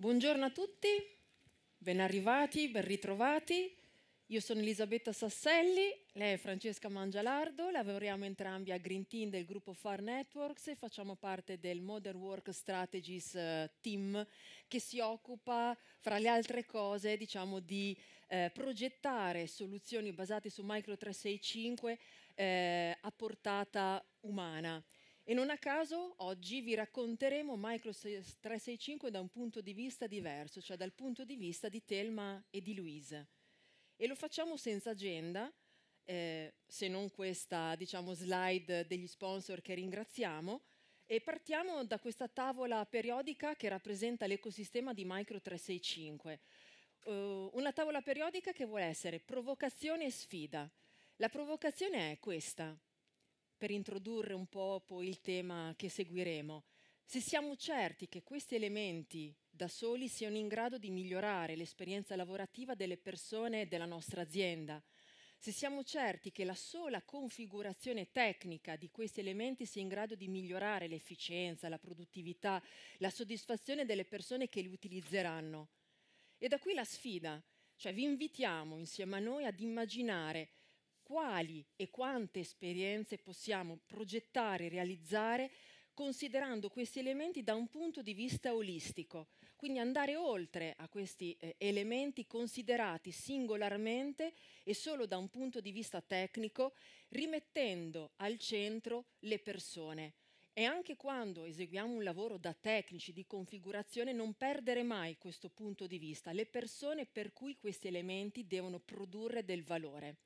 Buongiorno a tutti, ben arrivati, ben ritrovati. Io sono Elisabetta Sasselli, lei è Francesca Mangialardo, lavoriamo entrambi a Green Team del gruppo Far Networks e facciamo parte del Modern Work Strategies eh, Team che si occupa, fra le altre cose, diciamo, di eh, progettare soluzioni basate su Micro 365 eh, a portata umana. E non a caso oggi vi racconteremo Micro 365 da un punto di vista diverso, cioè dal punto di vista di Thelma e di Louise. E lo facciamo senza agenda, eh, se non questa diciamo, slide degli sponsor che ringraziamo, e partiamo da questa tavola periodica che rappresenta l'ecosistema di Micro 365. Uh, una tavola periodica che vuole essere provocazione e sfida. La provocazione è questa, per introdurre un po' poi il tema che seguiremo. Se siamo certi che questi elementi da soli siano in grado di migliorare l'esperienza lavorativa delle persone della nostra azienda, se siamo certi che la sola configurazione tecnica di questi elementi sia in grado di migliorare l'efficienza, la produttività, la soddisfazione delle persone che li utilizzeranno. E da qui la sfida, cioè vi invitiamo insieme a noi ad immaginare quali e quante esperienze possiamo progettare e realizzare considerando questi elementi da un punto di vista olistico, quindi andare oltre a questi eh, elementi considerati singolarmente e solo da un punto di vista tecnico, rimettendo al centro le persone. E anche quando eseguiamo un lavoro da tecnici di configurazione, non perdere mai questo punto di vista, le persone per cui questi elementi devono produrre del valore.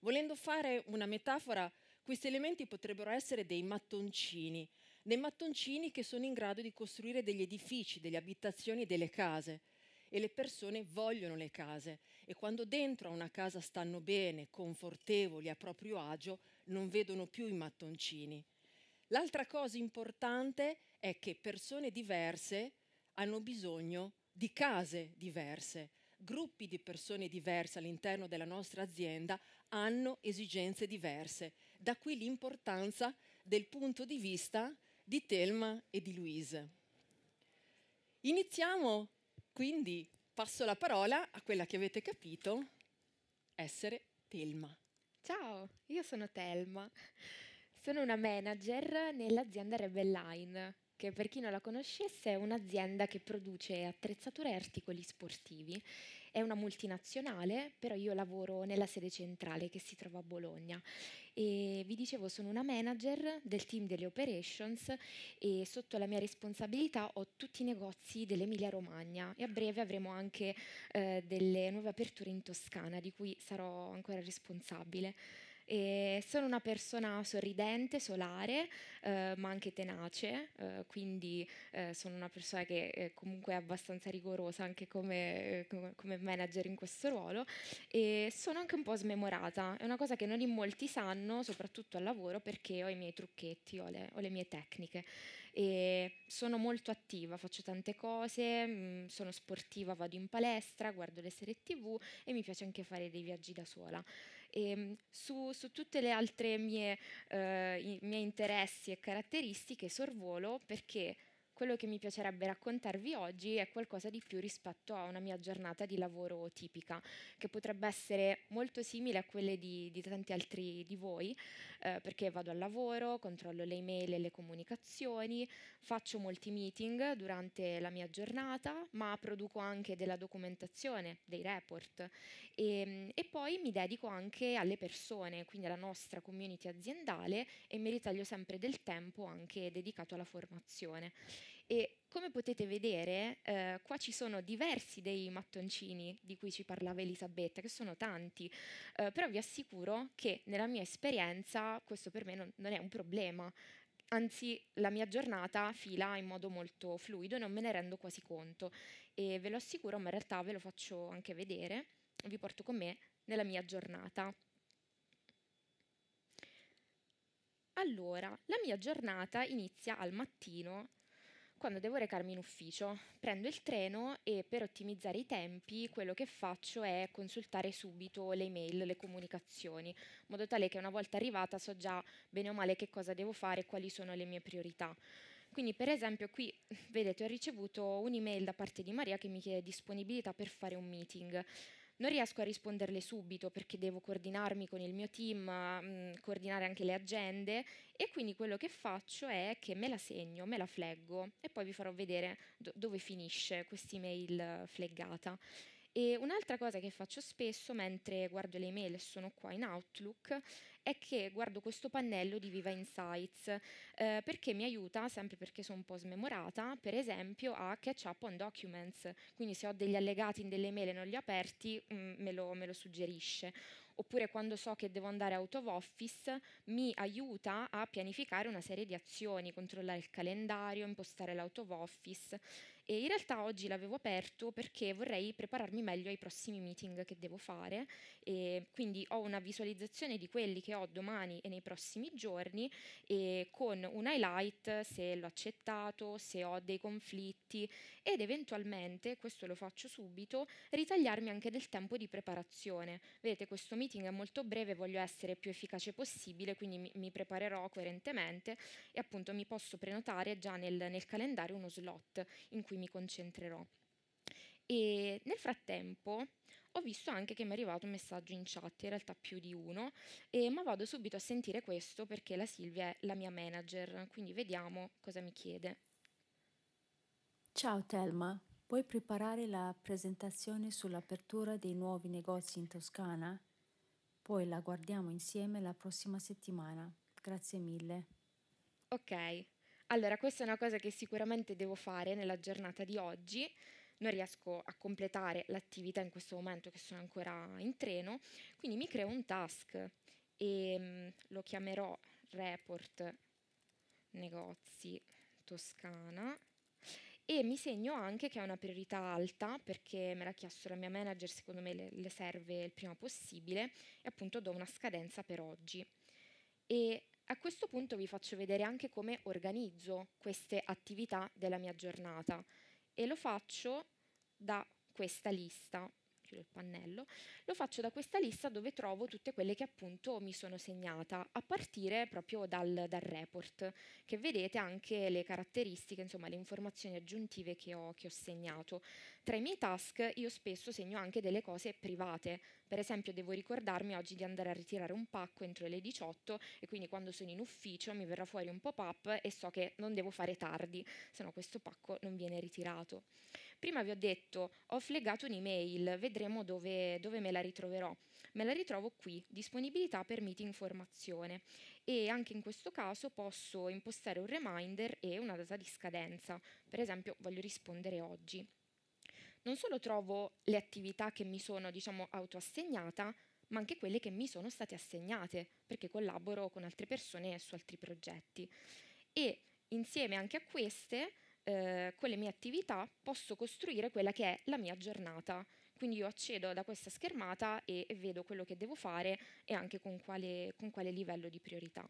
Volendo fare una metafora, questi elementi potrebbero essere dei mattoncini, dei mattoncini che sono in grado di costruire degli edifici, delle abitazioni, delle case. E le persone vogliono le case e quando dentro a una casa stanno bene, confortevoli, a proprio agio, non vedono più i mattoncini. L'altra cosa importante è che persone diverse hanno bisogno di case diverse. Gruppi di persone diverse all'interno della nostra azienda hanno esigenze diverse. Da qui l'importanza del punto di vista di Thelma e di Louise. Iniziamo quindi, passo la parola a quella che avete capito, essere Thelma. Ciao, io sono Thelma. Sono una manager nell'azienda Rebelline, che per chi non la conoscesse è un'azienda che produce attrezzature e articoli sportivi è una multinazionale, però io lavoro nella sede centrale che si trova a Bologna. E vi dicevo, sono una manager del team delle operations e sotto la mia responsabilità ho tutti i negozi dell'Emilia Romagna e a breve avremo anche eh, delle nuove aperture in Toscana di cui sarò ancora responsabile. E sono una persona sorridente, solare, eh, ma anche tenace, eh, quindi eh, sono una persona che eh, comunque è abbastanza rigorosa anche come, eh, come, manager in questo ruolo e sono anche un po' smemorata. È una cosa che non in molti sanno, soprattutto al lavoro, perché ho i miei trucchetti, ho le, ho le mie tecniche e sono molto attiva, faccio tante cose, mh, mm, sono sportiva, vado in palestra, guardo le serie tv e mi piace anche fare dei viaggi da sola. E, ehm, su, su, tutte le altre mie, eh, i miei interessi e caratteristiche sorvolo perché quello che mi piacerebbe raccontarvi oggi è qualcosa di più rispetto a una mia giornata di lavoro tipica, che potrebbe essere molto simile a quelle di, di tanti altri di voi, eh, perché vado al lavoro, controllo le email e le comunicazioni, faccio molti meeting durante la mia giornata, ma produco anche della documentazione, dei report e, ehm, e poi mi dedico anche alle persone, quindi alla nostra community aziendale e mi ritaglio sempre del tempo anche dedicato alla formazione. E come potete vedere, eh, qua ci sono diversi dei mattoncini di cui ci parlava Elisabetta, che sono tanti, eh, però vi assicuro che nella mia esperienza questo per me non, non è un problema, anzi la mia giornata fila in modo molto fluido e non me ne rendo quasi conto. E ve lo assicuro, ma in realtà ve lo faccio anche vedere, vi porto con me nella mia giornata. Allora, la mia giornata inizia al mattino quando devo recarmi in ufficio, prendo il treno e per ottimizzare i tempi quello che faccio è consultare subito le email, le comunicazioni, in modo tale che una volta arrivata so già bene o male che cosa devo fare e quali sono le mie priorità. Quindi per esempio qui vedete ho ricevuto un'email da parte di Maria che mi chiede disponibilità per fare un meeting. Non riesco a risponderle subito perché devo coordinarmi con il mio team, mh, mm, coordinare anche le agende e quindi quello che faccio è che me la segno, me la fleggo e poi vi farò vedere do dove finisce questa email fleggata. E un'altra cosa che faccio spesso mentre guardo le email e sono qua in Outlook è che guardo questo pannello di Viva Insights eh, perché mi aiuta, sempre perché sono un po' smemorata, per esempio a catch up on documents, quindi se ho degli allegati in delle email e non li ho aperti mh, mm, me, lo, me lo suggerisce. Oppure quando so che devo andare out of office mi aiuta a pianificare una serie di azioni, controllare il calendario, impostare l'out of office e in realtà oggi l'avevo aperto perché vorrei prepararmi meglio ai prossimi meeting che devo fare e quindi ho una visualizzazione di quelli che ho domani e nei prossimi giorni e con un highlight se l'ho accettato, se ho dei conflitti ed eventualmente, questo lo faccio subito, ritagliarmi anche del tempo di preparazione. Vedete, questo meeting è molto breve, voglio essere più efficace possibile, quindi mi, mi preparerò coerentemente e appunto mi posso prenotare già nel, nel calendario uno slot in cui mi concentrerò. E nel frattempo ho visto anche che mi è arrivato un messaggio in chat, in realtà più di uno, eh, ma vado subito a sentire questo perché la Silvia è la mia manager, quindi vediamo cosa mi chiede. Ciao Telma, puoi preparare la presentazione sull'apertura dei nuovi negozi in Toscana? Poi la guardiamo insieme la prossima settimana. Grazie mille. Ok, allora, questa è una cosa che sicuramente devo fare nella giornata di oggi. Non riesco a completare l'attività in questo momento che sono ancora in treno, quindi mi creo un task e mm, lo chiamerò report negozi toscana e mi segno anche che è una priorità alta perché me l'ha chiesto la mia manager, secondo me le serve il prima possibile e appunto do una scadenza per oggi. E a questo punto vi faccio vedere anche come organizzo queste attività della mia giornata e lo faccio da questa lista chiudo il pannello, lo faccio da questa lista dove trovo tutte quelle che appunto mi sono segnata, a partire proprio dal, dal report, che vedete anche le caratteristiche, insomma le informazioni aggiuntive che ho, che ho segnato. Tra i miei task io spesso segno anche delle cose private, per esempio devo ricordarmi oggi di andare a ritirare un pacco entro le 18 e quindi quando sono in ufficio mi verrà fuori un pop-up e so che non devo fare tardi, se no questo pacco non viene ritirato. Prima vi ho detto, ho flegato un'email, vedremo dove, dove me la ritroverò. Me la ritrovo qui, disponibilità per meeting formazione. E anche in questo caso posso impostare un reminder e una data di scadenza. Per esempio, voglio rispondere oggi. Non solo trovo le attività che mi sono, diciamo, autoassegnata, ma anche quelle che mi sono state assegnate, perché collaboro con altre persone su altri progetti. E insieme anche a queste con eh, le mie attività posso costruire quella che è la mia giornata. Quindi io accedo da questa schermata e, vedo quello che devo fare e anche con quale, con quale livello di priorità.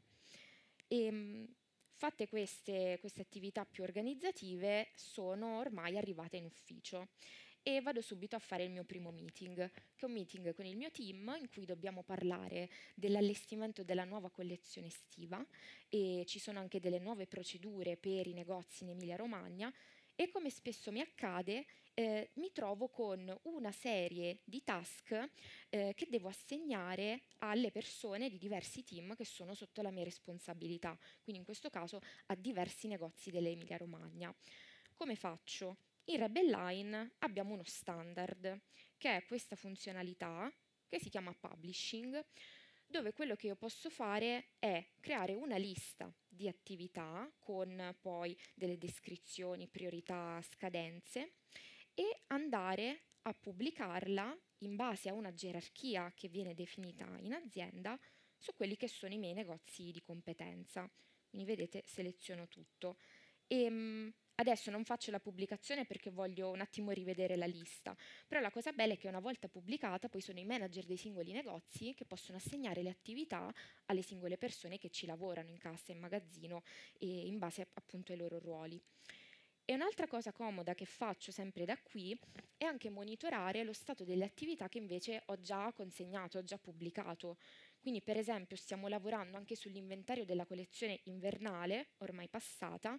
E, ehm, fatte queste, queste attività più organizzative sono ormai arrivata in ufficio e vado subito a fare il mio primo meeting, che è un meeting con il mio team in cui dobbiamo parlare dell'allestimento della nuova collezione estiva e ci sono anche delle nuove procedure per i negozi in Emilia Romagna e come spesso mi accade eh, mi trovo con una serie di task eh, che devo assegnare alle persone di diversi team che sono sotto la mia responsabilità, quindi in questo caso a diversi negozi dell'Emilia Romagna. Come faccio? in Rebel Line abbiamo uno standard, che è questa funzionalità che si chiama publishing, dove quello che io posso fare è creare una lista di attività con poi delle descrizioni, priorità, scadenze e andare a pubblicarla in base a una gerarchia che viene definita in azienda su quelli che sono i miei negozi di competenza. Quindi vedete, seleziono tutto. E, ehm, Adesso non faccio la pubblicazione perché voglio un attimo rivedere la lista, però la cosa bella è che una volta pubblicata poi sono i manager dei singoli negozi che possono assegnare le attività alle singole persone che ci lavorano in cassa, in magazzino e in base appunto ai loro ruoli. E un'altra cosa comoda che faccio sempre da qui è anche monitorare lo stato delle attività che invece ho già consegnato, ho già pubblicato. Quindi per esempio stiamo lavorando anche sull'inventario della collezione invernale, ormai passata,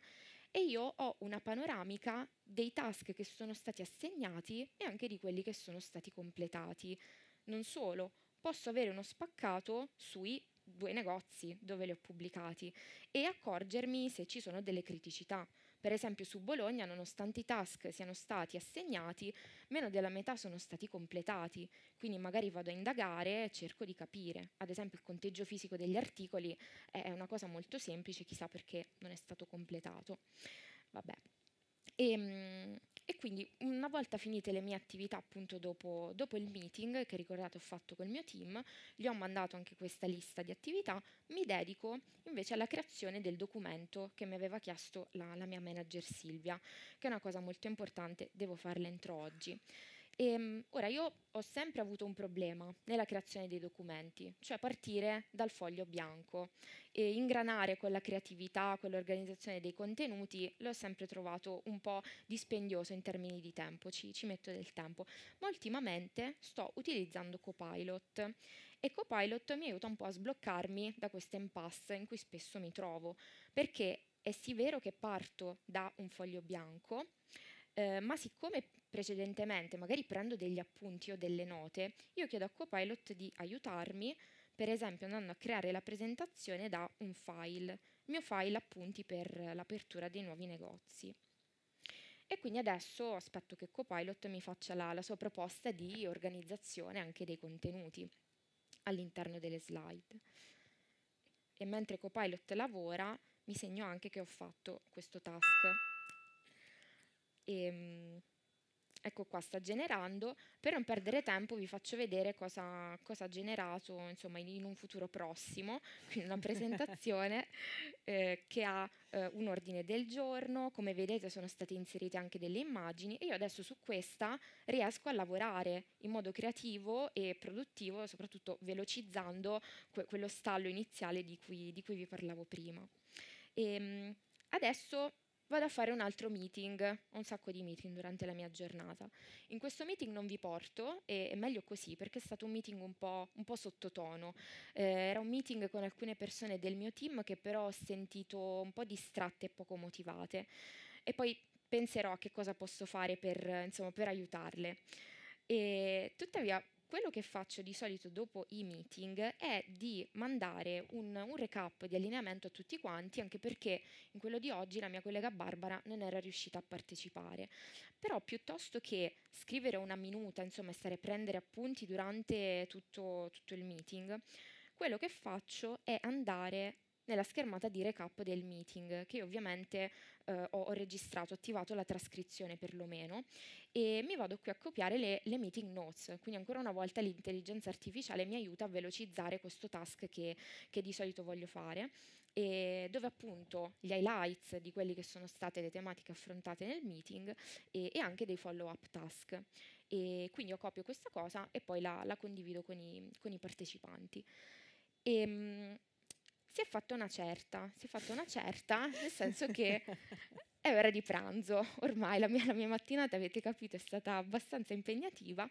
e io ho una panoramica dei task che sono stati assegnati e anche di quelli che sono stati completati. Non solo, posso avere uno spaccato sui due negozi dove li ho pubblicati e accorgermi se ci sono delle criticità. Per esempio su Bologna, nonostante i task siano stati assegnati, meno della metà sono stati completati, quindi magari vado a indagare e cerco di capire. Ad esempio il conteggio fisico degli articoli è una cosa molto semplice, chissà perché non è stato completato. Vabbè. E, ehm, e quindi una volta finite le mie attività appunto dopo, dopo il meeting che ricordate ho fatto col mio team, gli ho mandato anche questa lista di attività, mi dedico invece alla creazione del documento che mi aveva chiesto la, la mia manager Silvia, che è una cosa molto importante, devo farla entro oggi. E, ehm, ora, io ho sempre avuto un problema nella creazione dei documenti, cioè partire dal foglio bianco e ingranare quella creatività, quell'organizzazione dei contenuti, l'ho sempre trovato un po' dispendioso in termini di tempo, ci, ci metto del tempo, ma ultimamente sto utilizzando Copilot e Copilot mi aiuta un po' a sbloccarmi da questa impasse in cui spesso mi trovo, perché è sì vero che parto da un foglio bianco, eh, ma siccome precedentemente, magari prendo degli appunti o delle note, io chiedo a Copilot di aiutarmi, per esempio andando a creare la presentazione da un file, il mio file appunti per l'apertura dei nuovi negozi. E quindi adesso aspetto che Copilot mi faccia la, la sua proposta di organizzazione anche dei contenuti all'interno delle slide. E mentre Copilot lavora, mi segno anche che ho fatto questo task. E, ehm, ecco qua sta generando, per non perdere tempo vi faccio vedere cosa, cosa ha generato insomma, in un futuro prossimo, quindi una presentazione eh, che ha eh, un ordine del giorno, come vedete sono state inserite anche delle immagini e io adesso su questa riesco a lavorare in modo creativo e produttivo, soprattutto velocizzando que quello stallo iniziale di cui, di cui, vi parlavo prima. E, ehm, adesso vado a fare un altro meeting, ho un sacco di meeting durante la mia giornata. In questo meeting non vi porto, e è meglio così perché è stato un meeting un po', un po sottotono. Eh, era un meeting con alcune persone del mio team che però ho sentito un po' distratte e poco motivate. E poi penserò a che cosa posso fare per, insomma, per aiutarle. E tuttavia quello che faccio di solito dopo i meeting è di mandare un, un, recap di allineamento a tutti quanti, anche perché in quello di oggi la mia collega Barbara non era riuscita a partecipare. Però piuttosto che scrivere una minuta, insomma, e stare a prendere appunti durante tutto, tutto il meeting, quello che faccio è andare nella schermata di recap del meeting, che ovviamente eh, ho registrato, ho attivato la trascrizione perlomeno, e mi vado qui a copiare le, le meeting notes, quindi ancora una volta l'intelligenza artificiale mi aiuta a velocizzare questo task che, che di solito voglio fare dove appunto gli highlights di quelle che sono state le tematiche affrontate nel meeting e, e anche dei follow-up task. E quindi io copio questa cosa e poi la, la condivido con i, con i partecipanti. E, ehm, si è fatta una certa, si è fatta una certa, nel senso che è ora di pranzo, ormai la mia, la mia, mattinata, avete capito, è stata abbastanza impegnativa,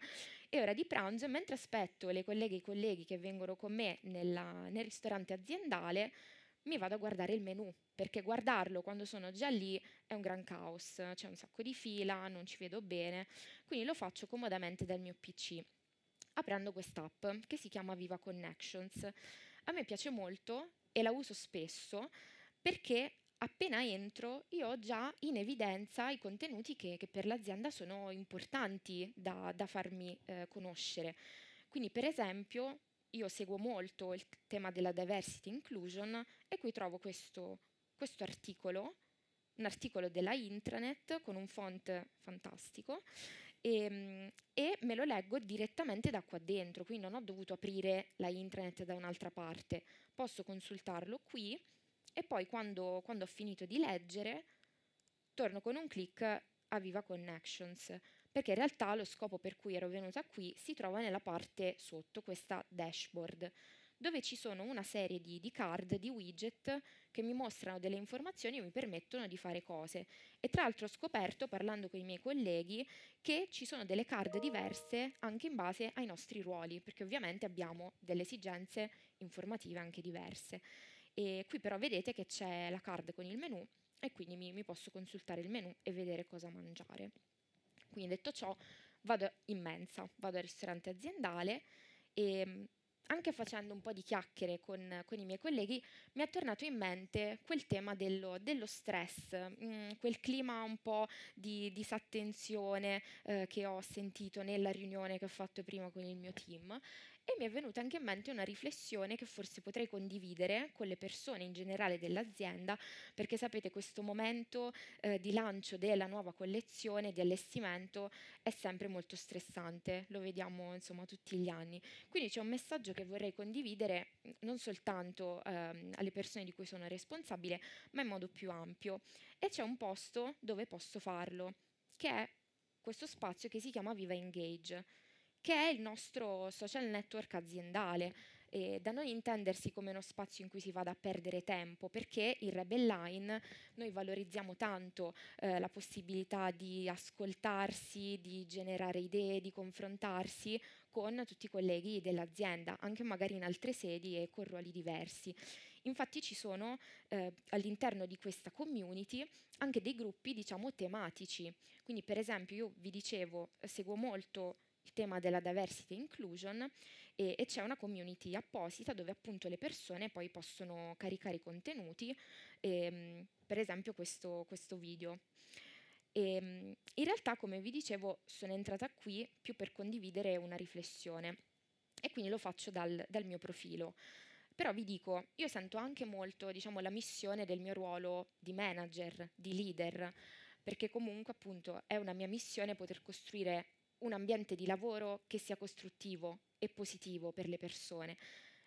è ora di pranzo e mentre aspetto le colleghe e i colleghi che vengono con me nella, nel ristorante aziendale, mi vado a guardare il menù, perché guardarlo quando sono già lì è un gran caos, c'è un sacco di fila, non ci vedo bene, quindi lo faccio comodamente dal mio PC, aprendo quest'app che si chiama Viva Connections. A me piace molto e la uso spesso perché appena entro io ho già in evidenza i contenuti che, che per l'azienda sono importanti da, da farmi eh, conoscere. Quindi per esempio io seguo molto il tema della diversity inclusion e qui trovo questo, questo articolo, un articolo della intranet con un font fantastico e, ehm, e me lo leggo direttamente da qua dentro, quindi non ho dovuto aprire la intranet da un'altra parte, posso consultarlo qui e poi quando, quando ho finito di leggere torno con un clic a Viva Connections, perché in realtà lo scopo per cui ero venuta qui si trova nella parte sotto, questa dashboard dove ci sono una serie di, di card, di widget che mi mostrano delle informazioni e mi permettono di fare cose. E tra l'altro ho scoperto, parlando con i miei colleghi, che ci sono delle card diverse anche in base ai nostri ruoli, perché ovviamente abbiamo delle esigenze informative anche diverse. E qui però vedete che c'è la card con il menu e quindi mi, mi posso consultare il menu e vedere cosa mangiare. Quindi detto ciò, vado in mensa, vado al ristorante aziendale e anche facendo un po' di chiacchiere con, con, i miei colleghi, mi è tornato in mente quel tema dello, dello stress, mh, mm, quel clima un po' di disattenzione eh, che ho sentito nella riunione che ho fatto prima con il mio team e mi è venuta anche in mente una riflessione che forse potrei condividere con le persone in generale dell'azienda, perché sapete questo momento eh, di lancio della nuova collezione, di allestimento, è sempre molto stressante, lo vediamo insomma tutti gli anni. Quindi c'è un messaggio che vorrei condividere mm, non soltanto eh, alle persone di cui sono responsabile, ma in modo più ampio. E c'è un posto dove posso farlo, che è questo spazio che si chiama Viva Engage che è il nostro social network aziendale. E da non intendersi come uno spazio in cui si vada a perdere tempo, perché in Rebel Line noi valorizziamo tanto eh, la possibilità di ascoltarsi, di generare idee, di confrontarsi con tutti i colleghi dell'azienda, anche magari in altre sedi e con ruoli diversi. Infatti ci sono eh, all'interno di questa community anche dei gruppi, diciamo, tematici. Quindi per esempio io vi dicevo, seguo molto tema della diversity inclusion e, e c'è una community apposita dove appunto le persone poi possono caricare i contenuti, ehm, per esempio questo, questo video. E, ehm, in realtà, come vi dicevo, sono entrata qui più per condividere una riflessione e quindi lo faccio dal, dal mio profilo. Però vi dico, io sento anche molto diciamo, la missione del mio ruolo di manager, di leader, perché comunque appunto è una mia missione poter costruire un ambiente di lavoro che sia costruttivo e positivo per le persone.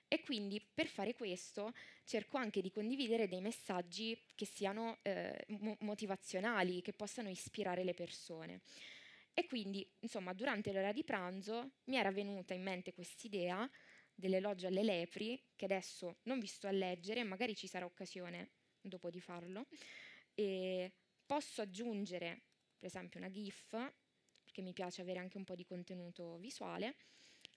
E quindi per fare questo cerco anche di condividere dei messaggi che siano eh, motivazionali, che possano ispirare le persone. E quindi, insomma, durante l'ora di pranzo mi era venuta in mente quest'idea dell'elogio alle lepri, che adesso non vi sto a leggere, magari ci sarà occasione dopo di farlo. E posso aggiungere, per esempio, una GIF perché mi piace avere anche un po' di contenuto visuale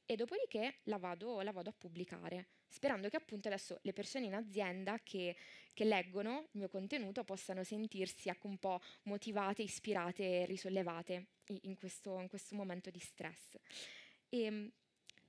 e dopodiché la vado, la vado, a pubblicare, sperando che appunto adesso le persone in azienda che, che, leggono il mio contenuto possano sentirsi anche ecco, un po' motivate, ispirate, e risollevate in questo, in questo momento di stress. E, ehm,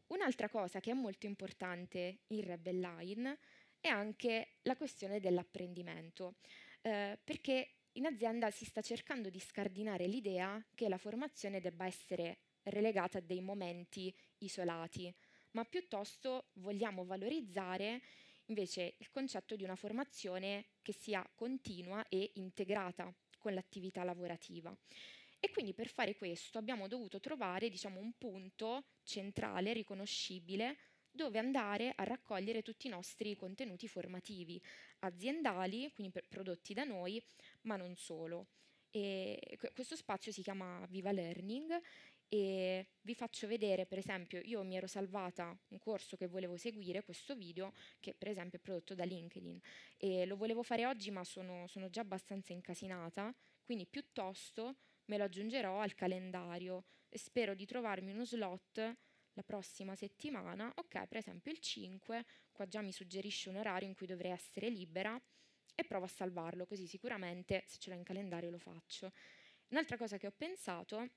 un'altra cosa che è molto importante in Rebel Line è anche la questione dell'apprendimento, eh, perché in azienda si sta cercando di scardinare l'idea che la formazione debba essere relegata a dei momenti isolati, ma piuttosto vogliamo valorizzare invece il concetto di una formazione che sia continua e integrata con l'attività lavorativa. E quindi per fare questo abbiamo dovuto trovare diciamo, un punto centrale, riconoscibile, dove andare a raccogliere tutti i nostri contenuti formativi aziendali, quindi prodotti da noi, ma non solo. E questo spazio si chiama Viva Learning e vi faccio vedere, per esempio, io mi ero salvata un corso che volevo seguire, questo video, che per esempio è prodotto da LinkedIn, e lo volevo fare oggi ma sono, sono già abbastanza incasinata, quindi piuttosto me lo aggiungerò al calendario e spero di trovarmi uno slot la prossima settimana, ok, per esempio il 5, qua già mi suggerisce un orario in cui dovrei essere libera e provo a salvarlo, così sicuramente se ce l'ho in calendario lo faccio. Un'altra cosa che ho pensato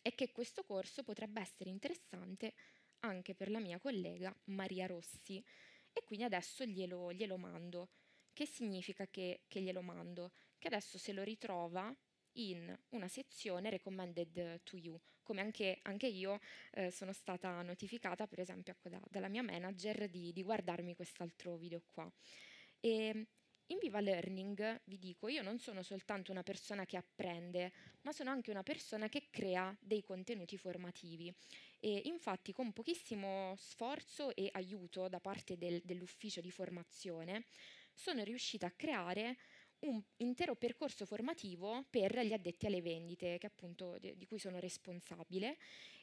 è che questo corso potrebbe essere interessante anche per la mia collega Maria Rossi e quindi adesso glielo, glielo mando. Che significa che, che glielo mando? Che adesso se lo ritrova in una sezione recommended to you, come anche, anche io eh, sono stata notificata per esempio ecco, da, dalla mia manager di, di guardarmi quest'altro video qua. E ehm, in Viva Learning, vi dico, io non sono soltanto una persona che apprende, ma sono anche una persona che crea dei contenuti formativi. E infatti con pochissimo sforzo e aiuto da parte del, dell'ufficio di formazione sono riuscita a creare un intero percorso formativo per gli addetti alle vendite, che appunto di, di cui sono responsabile,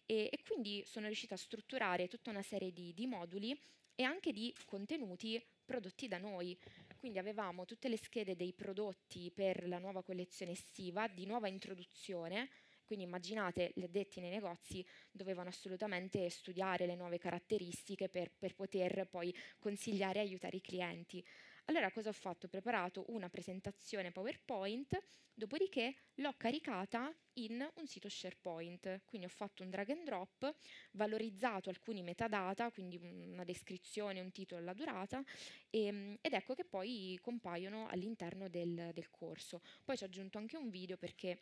e, e, quindi sono riuscita a strutturare tutta una serie di, di moduli e anche di contenuti prodotti da noi. Quindi avevamo tutte le schede dei prodotti per la nuova collezione estiva, di nuova introduzione, quindi immaginate, gli addetti nei negozi dovevano assolutamente studiare le nuove caratteristiche per, per poter poi consigliare e aiutare i clienti. Allora cosa ho fatto? Ho preparato una presentazione PowerPoint, dopodiché l'ho caricata in un sito SharePoint, quindi ho fatto un drag and drop, valorizzato alcuni metadata, quindi una descrizione, un titolo, la durata, e, ehm, ed ecco che poi compaiono all'interno del, del corso. Poi ci ho aggiunto anche un video perché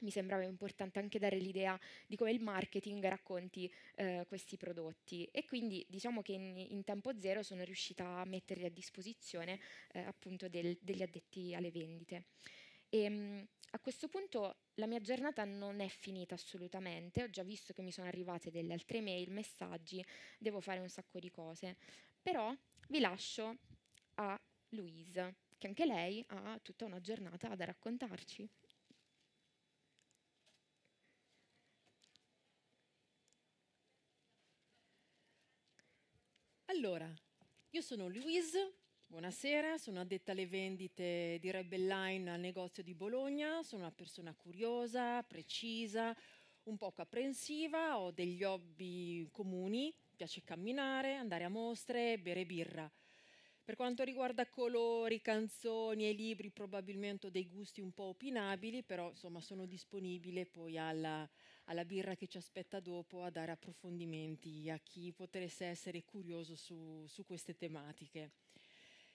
mi sembrava importante anche dare l'idea di come il marketing racconti eh, questi prodotti e quindi diciamo che in, in, tempo zero sono riuscita a metterli a disposizione eh, appunto del, degli addetti alle vendite. E, ehm, a questo punto la mia giornata non è finita assolutamente, ho già visto che mi sono arrivate delle altre mail, messaggi, devo fare un sacco di cose, però vi lascio a Louise, che anche lei ha tutta una giornata da raccontarci. Allora, io sono Louise, buonasera, sono addetta alle vendite di Rebelline al negozio di Bologna, sono una persona curiosa, precisa, un poco apprensiva, ho degli hobby comuni, piace camminare, andare a mostre, bere birra. Per quanto riguarda colori, canzoni e libri, probabilmente ho dei gusti un po' opinabili, però insomma sono disponibile poi alla, alla birra che ci aspetta dopo a dare approfondimenti a chi potesse essere curioso su, su queste tematiche.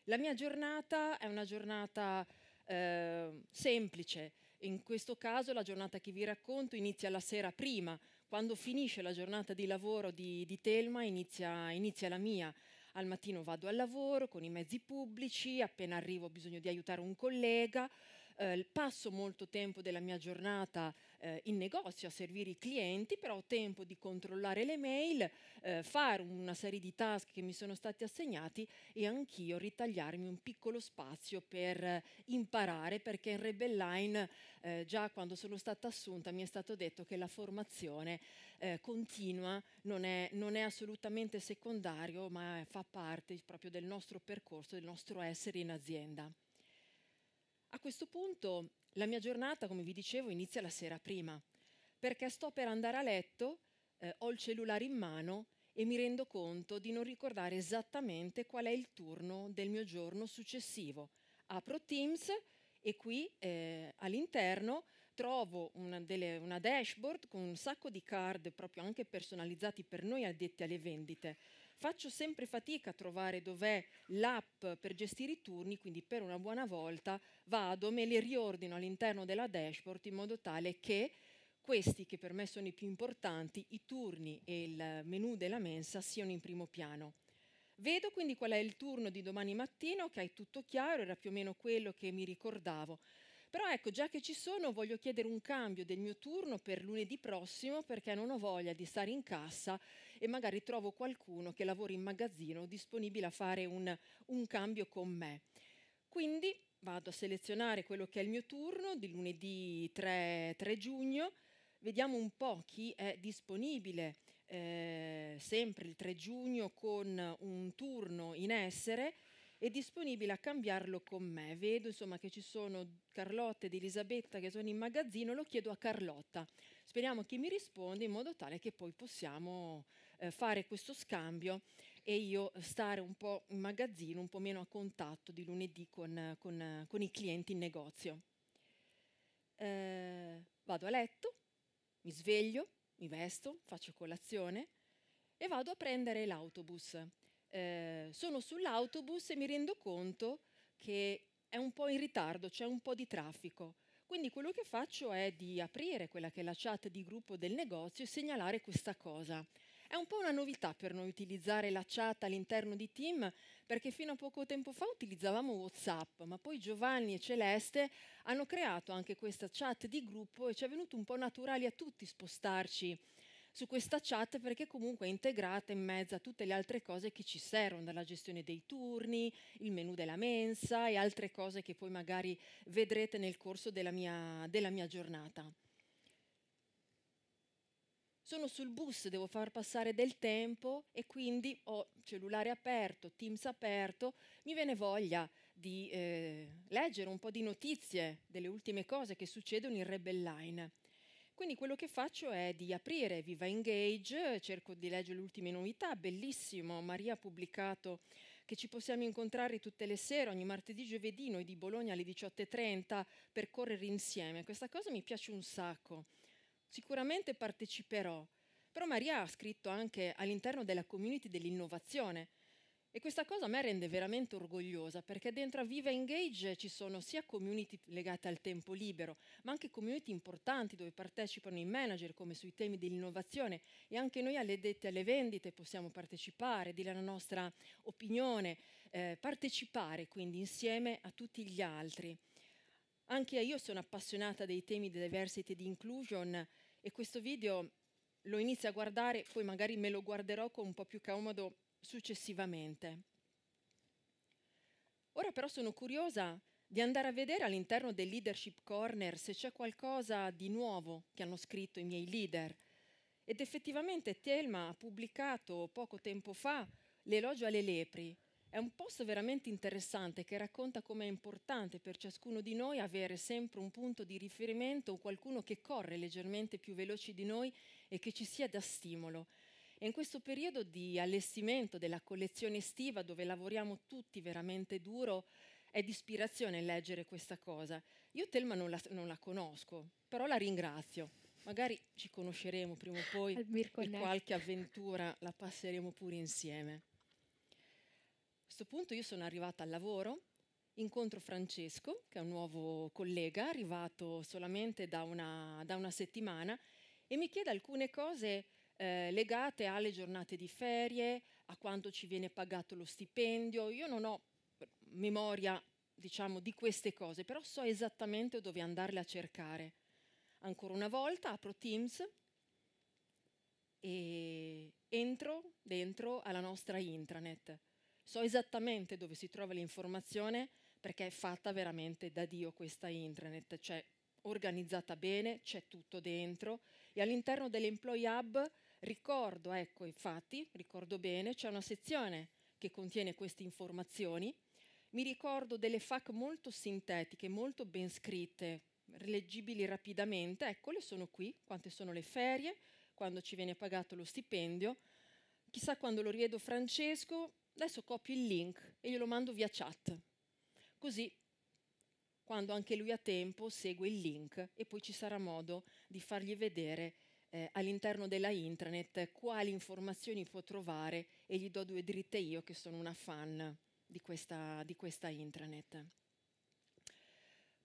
La mia giornata è una giornata eh, semplice, in questo caso la giornata che vi racconto inizia la sera prima, quando finisce la giornata di lavoro di, di Telma inizia, inizia la mia. Al mattino vado al lavoro con i mezzi pubblici, appena arrivo ho bisogno di aiutare un collega, eh, passo molto tempo della mia giornata eh, in negozio a servire i clienti, però ho tempo di controllare le mail, eh, fare una serie di task che mi sono stati assegnati e anch'io ritagliarmi un piccolo spazio per eh, imparare, perché in Rebelline eh, già quando sono stata assunta mi è stato detto che la formazione eh, continua non è, non è assolutamente secondario, ma fa parte proprio del nostro percorso, del nostro essere in azienda. A questo punto la mia giornata, come vi dicevo, inizia la sera prima, perché sto per andare a letto, eh, ho il cellulare in mano e mi rendo conto di non ricordare esattamente qual è il turno del mio giorno successivo. Apro Teams e qui eh, all'interno trovo una, delle, una dashboard con un sacco di card proprio anche personalizzati per noi addetti alle vendite Faccio sempre fatica a trovare dov'è l'app per gestire i turni, quindi per una buona volta vado, me li riordino all'interno della dashboard in modo tale che questi che per me sono i più importanti, i turni e il menu della mensa siano in primo piano. Vedo quindi qual è il turno di domani mattina, che tutto chiaro, era più o meno quello che mi ricordavo. Però ecco, già che ci sono, voglio chiedere un cambio del mio turno per lunedì prossimo perché non ho voglia di stare in cassa e magari trovo qualcuno che lavora in magazzino disponibile a fare un, un cambio con me. Quindi vado a selezionare quello che è il mio turno di lunedì 3, 3 giugno. Vediamo un po' chi è disponibile eh, sempre il 3 giugno con un turno in essere è disponibile a cambiarlo con me. Vedo insomma che ci sono Carlotta ed Elisabetta che sono in magazzino, lo chiedo a Carlotta. Speriamo che mi risponda in modo tale che poi possiamo eh, fare questo scambio e io stare un po' in magazzino, un po' meno a contatto di lunedì con, con, con i clienti in negozio. Eh, vado a letto, mi sveglio, mi vesto, faccio colazione e vado a prendere l'autobus. Eh, sono sull'autobus e mi rendo conto che è un po' in ritardo, c'è un po' di traffico. Quindi quello che faccio è di aprire quella che è la chat di gruppo del negozio e segnalare questa cosa. È un po' una novità per noi utilizzare la chat all'interno di Team, perché fino a poco tempo fa utilizzavamo WhatsApp, ma poi Giovanni e Celeste hanno creato anche questa chat di gruppo e ci è venuto un po' naturale a tutti spostarci su questa chat perché comunque è integrata in mezzo a tutte le altre cose che ci servono, dalla gestione dei turni, il menu della mensa e altre cose che poi magari vedrete nel corso della mia, della mia giornata. Sono sul bus, devo far passare del tempo e quindi ho cellulare aperto, Teams aperto, mi viene voglia di eh, leggere un po' di notizie delle ultime cose che succedono in Rebelline. Quindi quello che faccio è di aprire Viva Engage, cerco di leggere le ultime novità, bellissimo, Maria ha pubblicato che ci possiamo incontrare tutte le sere, ogni martedì, giovedì, noi di Bologna alle 18.30 per correre insieme. Questa cosa mi piace un sacco, sicuramente parteciperò. Però Maria ha scritto anche all'interno della community dell'innovazione, e questa cosa a me rende veramente orgogliosa perché dentro a Viva Engage ci sono sia community legate al tempo libero, ma anche community importanti dove partecipano i manager come sui temi dell'innovazione e anche noi alle dette alle vendite possiamo partecipare, dire la nostra opinione, eh, partecipare quindi insieme a tutti gli altri. Anche io sono appassionata dei temi di diversity e di inclusion e questo video lo inizio a guardare, poi magari me lo guarderò con un po' più comodo successivamente. Ora però sono curiosa di andare a vedere all'interno del Leadership Corner se c'è qualcosa di nuovo che hanno scritto i miei leader. Ed effettivamente Thelma ha pubblicato poco tempo fa L'elogio alle lepri. È un post veramente interessante che racconta come è importante per ciascuno di noi avere sempre un punto di riferimento, o qualcuno che corre leggermente più veloci di noi e che ci sia da stimolo. E in questo periodo di allestimento della collezione estiva, dove lavoriamo tutti veramente duro, è di ispirazione leggere questa cosa. Io Telma non la, non la conosco, però la ringrazio. Magari ci conosceremo prima o poi e qualche avventura la passeremo pure insieme. A questo punto io sono arrivata al lavoro, incontro Francesco, che è un nuovo collega, arrivato solamente da una, da una settimana, e mi chiede alcune cose eh, legate alle giornate di ferie, a quanto ci viene pagato lo stipendio. Io non ho memoria, diciamo, di queste cose, però so esattamente dove andarle a cercare. Ancora una volta apro Teams e entro dentro alla nostra intranet. So esattamente dove si trova l'informazione perché è fatta veramente da Dio questa intranet, cioè organizzata bene, c'è tutto dentro e all'interno dell'Employee Hub Ricordo, ecco, infatti, ricordo bene, c'è una sezione che contiene queste informazioni. Mi ricordo delle FAC molto sintetiche, molto ben scritte, leggibili rapidamente. Eccole sono qui, quante sono le ferie, quando ci viene pagato lo stipendio. Chissà quando lo riedo Francesco, adesso copio il link e glielo mando via chat. Così, quando anche lui ha tempo, segue il link e poi ci sarà modo di fargli vedere eh, all'interno della intranet quali informazioni può trovare e gli do due dritte io che sono una fan di questa, di questa intranet.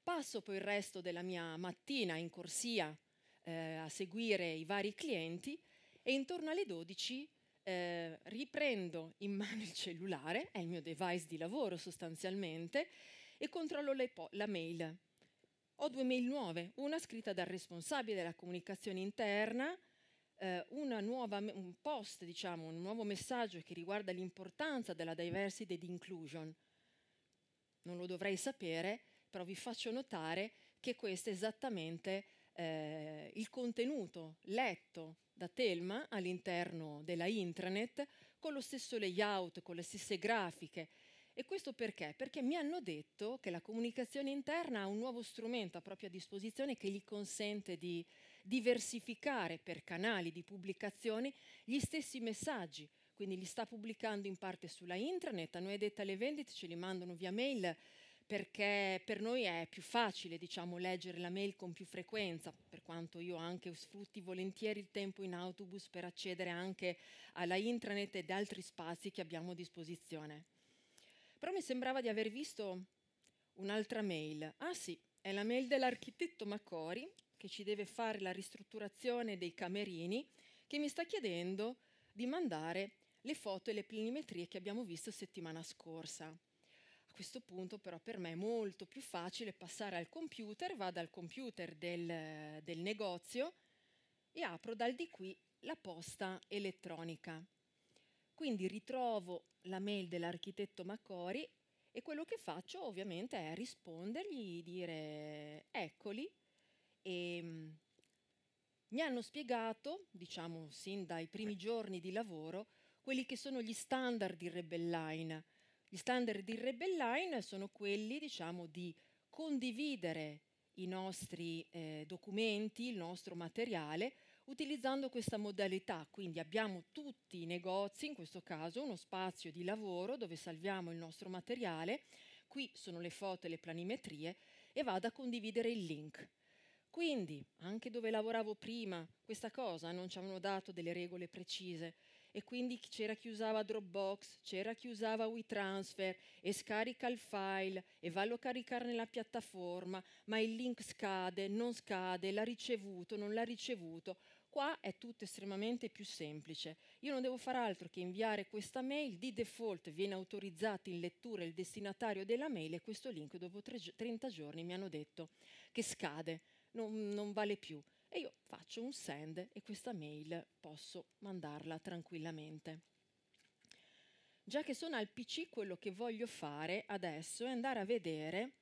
Passo poi il resto della mia mattina in corsia eh, a seguire i vari clienti e intorno alle 12 eh, riprendo in mano il cellulare, è il mio device di lavoro sostanzialmente, e controllo po- la mail ho due mail nuove, una scritta dal responsabile della comunicazione interna, eh, nuova, un post, diciamo, un nuovo messaggio che riguarda l'importanza della diversity ed inclusion. Non lo dovrei sapere, però vi faccio notare che questo è esattamente eh, il contenuto letto da Telma all'interno della intranet, con lo stesso layout, con le stesse grafiche, e questo perché? Perché mi hanno detto che la comunicazione interna ha un nuovo strumento a propria disposizione che gli consente di diversificare per canali di pubblicazione gli stessi messaggi. Quindi li sta pubblicando in parte sulla intranet, a noi detta le vendite ce li mandano via mail perché per noi è più facile diciamo, leggere la mail con più frequenza, per quanto io anche sfrutti volentieri il tempo in autobus per accedere anche alla intranet ed altri spazi che abbiamo a disposizione. Però mi sembrava di aver visto un'altra mail. Ah sì, è la mail dell'architetto Macori che ci deve fare la ristrutturazione dei camerini, che mi sta chiedendo di mandare le foto e le plinimetrie che abbiamo visto settimana scorsa. A questo punto però per me è molto più facile passare al computer, vado al computer del, del negozio e apro dal di qui la posta elettronica. Quindi ritrovo la mail dell'architetto Macori e quello che faccio ovviamente è rispondergli, dire eccoli e ehm, mi hanno spiegato, diciamo sin dai primi eh. giorni di lavoro, quelli che sono gli standard di Rebelline. Gli standard di Rebelline sono quelli, diciamo, di condividere i nostri eh, documenti, il nostro materiale utilizzando questa modalità. Quindi abbiamo tutti i negozi, in questo caso uno spazio di lavoro dove salviamo il nostro materiale, qui sono le foto e le planimetrie, e vado a condividere il link. Quindi, anche dove lavoravo prima, questa cosa non ci avevano dato delle regole precise e quindi c'era chi usava Dropbox, c'era chi usava WeTransfer e scarica il file e va a caricare nella piattaforma, ma il link scade, non scade, l'ha ricevuto, non l'ha ricevuto. Qua è tutto estremamente più semplice. Io non devo fare altro che inviare questa mail, di default viene autorizzato in lettura il destinatario della mail e questo link dopo 30 giorni mi hanno detto che scade, non, non vale più. E io faccio un send e questa mail posso mandarla tranquillamente. Già che sono al PC, quello che voglio fare adesso è andare a vedere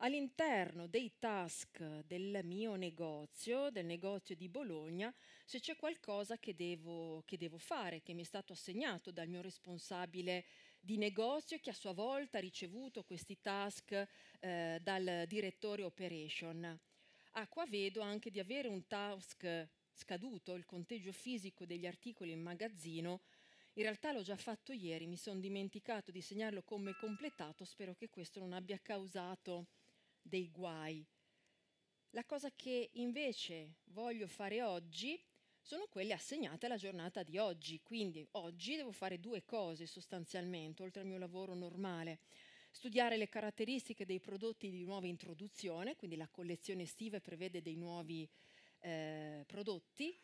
all'interno dei task del mio negozio, del negozio di Bologna, se c'è qualcosa che devo, che devo fare, che mi è stato assegnato dal mio responsabile di negozio che a sua volta ha ricevuto questi task eh, dal direttore operation. Ah, qua vedo anche di avere un task scaduto, il conteggio fisico degli articoli in magazzino. In realtà l'ho già fatto ieri, mi sono dimenticato di segnarlo come completato, spero che questo non abbia causato dei guai. La cosa che invece voglio fare oggi sono quelle assegnate alla giornata di oggi, quindi oggi devo fare due cose sostanzialmente, oltre al mio lavoro normale. Studiare le caratteristiche dei prodotti di nuova introduzione, quindi la collezione estiva prevede dei nuovi eh, prodotti,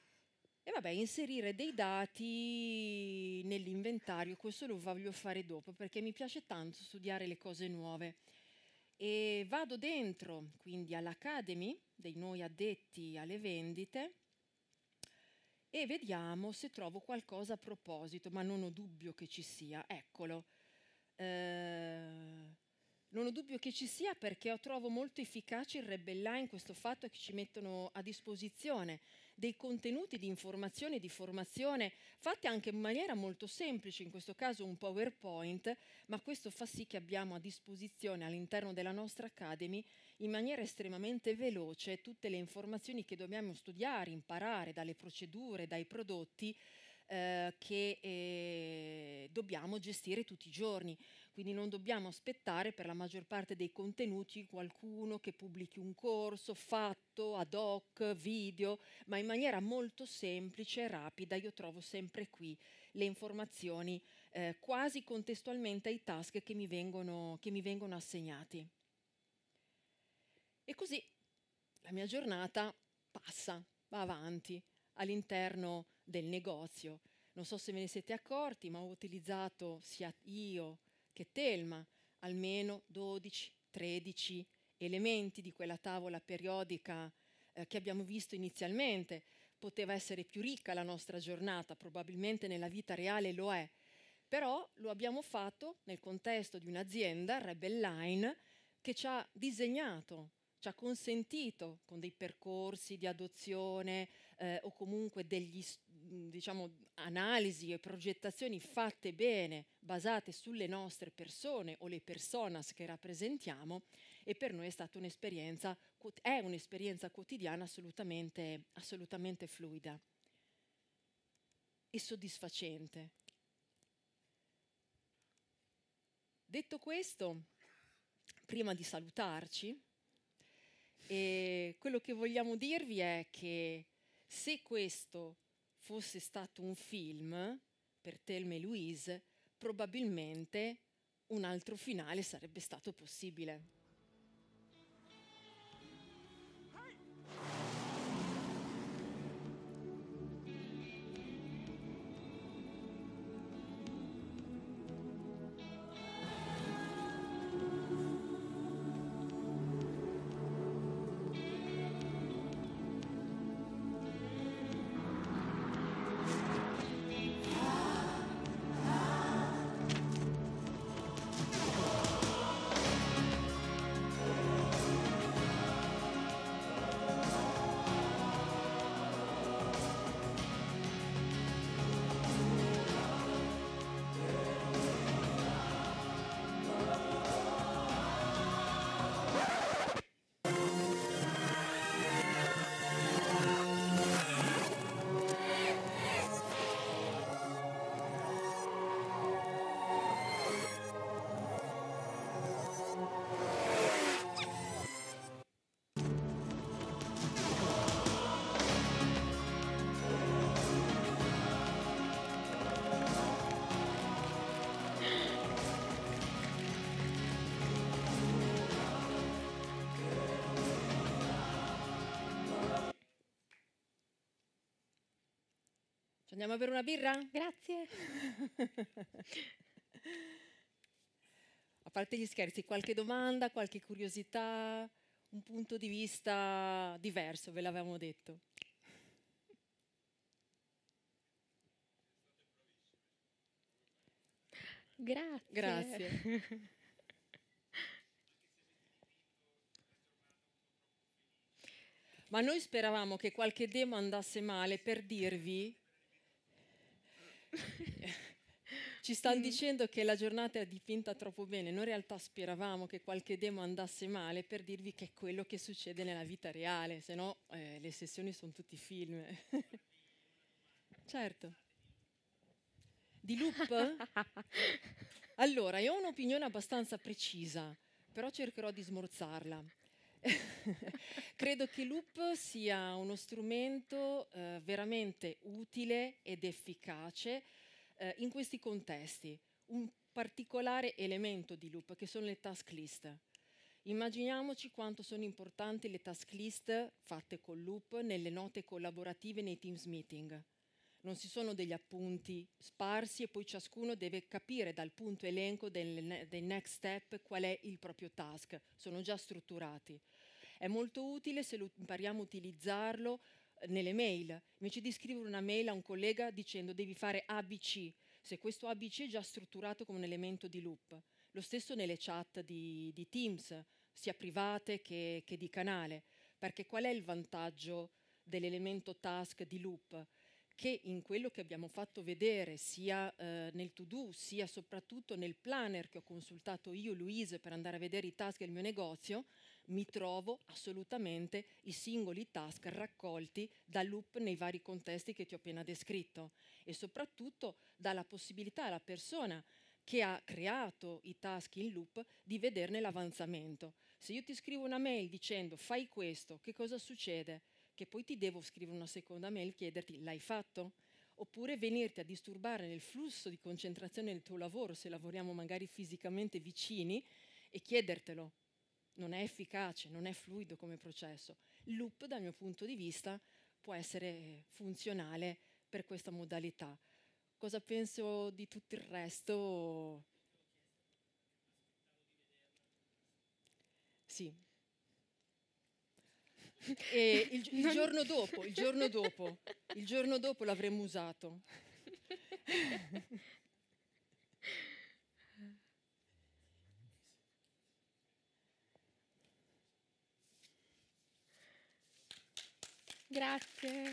e vabbè, inserire dei dati nell'inventario, questo lo voglio fare dopo perché mi piace tanto studiare le cose nuove e vado dentro quindi all'Academy dei noi addetti alle vendite e vediamo se trovo qualcosa a proposito, ma non ho dubbio che ci sia, eccolo. Eh, non ho dubbio che ci sia perché trovo molto efficace il rebellà in questo fatto che ci mettono a disposizione dei contenuti di informazione e di formazione fatti anche in maniera molto semplice, in questo caso un PowerPoint, ma questo fa sì che abbiamo a disposizione all'interno della nostra Academy in maniera estremamente veloce tutte le informazioni che dobbiamo studiare, imparare dalle procedure, dai prodotti eh, che eh, dobbiamo gestire tutti i giorni. Quindi non dobbiamo aspettare per la maggior parte dei contenuti qualcuno che pubblichi un corso fatto ad hoc, video, ma in maniera molto semplice e rapida io trovo sempre qui le informazioni eh, quasi contestualmente ai task che mi vengono, che mi vengono assegnati. E così la mia giornata passa, va avanti all'interno del negozio. Non so se ve ne siete accorti, ma ho utilizzato sia io che Telma almeno 12-13 elementi di quella tavola periodica eh, che abbiamo visto inizialmente. Poteva essere più ricca la nostra giornata, probabilmente nella vita reale lo è, però lo abbiamo fatto nel contesto di un'azienda, Rebel Line, che ci ha disegnato, ci ha consentito con dei percorsi di adozione, eh, o comunque degli diciamo, analisi e progettazioni fatte bene, basate sulle nostre persone o le personas che rappresentiamo e per noi è stata un'esperienza, è un'esperienza quotidiana assolutamente, assolutamente fluida e soddisfacente. Detto questo, prima di salutarci, eh, quello che vogliamo dirvi è che se questo fosse stato un film per Telme Louise, probabilmente un altro finale sarebbe stato possibile. Andiamo per una birra? Grazie. A parte gli scherzi, qualche domanda, qualche curiosità, un punto di vista diverso, ve l'avevamo detto. Grazie. Grazie. Ma noi speravamo che qualche demo andasse male per dirvi ci sta mm. dicendo che la giornata è dipinta troppo bene, noi in realtà speravamo che qualche demo andasse male per dirvi che è quello che succede nella vita reale, se no eh, le sessioni sono tutti film. certo. Di loop? allora, io ho un'opinione abbastanza precisa, però cercherò di smorzarla. Credo che Loop sia uno strumento eh, veramente utile ed efficace eh, in questi contesti. Un particolare elemento di Loop che sono le task list. Immaginiamoci quanto sono importanti le task list fatte con Loop nelle note collaborative nei Teams meeting. Non si sono degli appunti sparsi e poi ciascuno deve capire dal punto elenco dei next step qual è il proprio task, sono già strutturati. È molto utile se lo impariamo a utilizzarlo eh, nelle mail, invece di scrivere una mail a un collega dicendo devi fare ABC, se questo ABC è già strutturato come un elemento di loop. Lo stesso nelle chat di, di Teams, sia private che, che, di canale, perché qual è il vantaggio dell'elemento task di loop? Che in quello che abbiamo fatto vedere, sia eh, nel to-do, sia soprattutto nel planner che ho consultato io, Luise, per andare a vedere i task del mio negozio, mi trovo assolutamente i singoli task raccolti da loop nei vari contesti che ti ho appena descritto e soprattutto dà la possibilità alla persona che ha creato i task in loop di vederne l'avanzamento. Se io ti scrivo una mail dicendo fai questo, che cosa succede? Che poi ti devo scrivere una seconda mail e chiederti l'hai fatto? oppure venirti a disturbare nel flusso di concentrazione del tuo lavoro, se lavoriamo magari fisicamente vicini, e chiedertelo non è efficace, non è fluido come processo. Il loop, dal mio punto di vista, può essere funzionale per questa modalità. Cosa penso di tutto il resto? Sì. E il, il giorno dopo, il giorno dopo, il giorno dopo l'avremmo usato. Grazie.